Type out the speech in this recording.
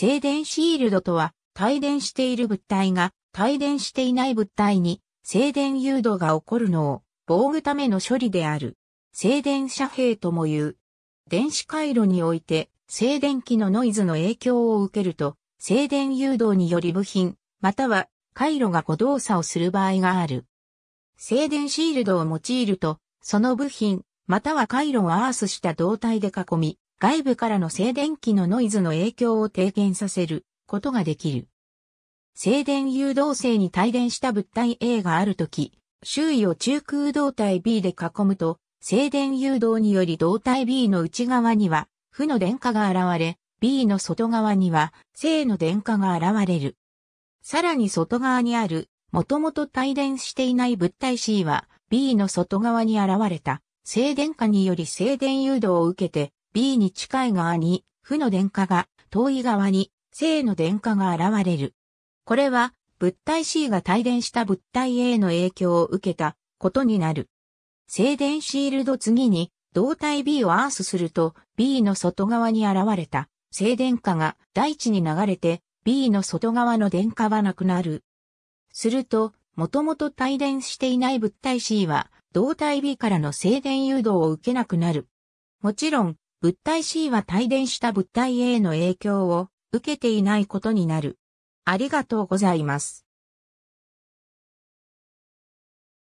静電シールドとは、帯電している物体が、帯電していない物体に、静電誘導が起こるのを、防ぐための処理である。静電遮蔽とも言う。電子回路において、静電気のノイズの影響を受けると、静電誘導により部品、または回路が誤動作をする場合がある。静電シールドを用いると、その部品、または回路をアースした導体で囲み、外部からの静電気のノイズの影響を低減させることができる。静電誘導性に帯電した物体 A があるとき、周囲を中空動体 B で囲むと、静電誘導により動体 B の内側には、負の電荷が現れ、B の外側には、正の電荷が現れる。さらに外側にある、もともと帯電していない物体 C は、B の外側に現れた、静電荷により静電誘導を受けて、B に近い側に負の電荷が、遠い側に正の電荷が現れる。これは物体 C が帯電した物体 A の影響を受けたことになる。静電シールド次に胴体 B をアースすると B の外側に現れた静電荷が大地に流れて B の外側の電荷はなくなる。すると、もともと帯電していない物体 C は、胴体 B からの静電誘導を受けなくなる。もちろん、物体 C は帯電した物体 A の影響を受けていないことになる。ありがとうございます。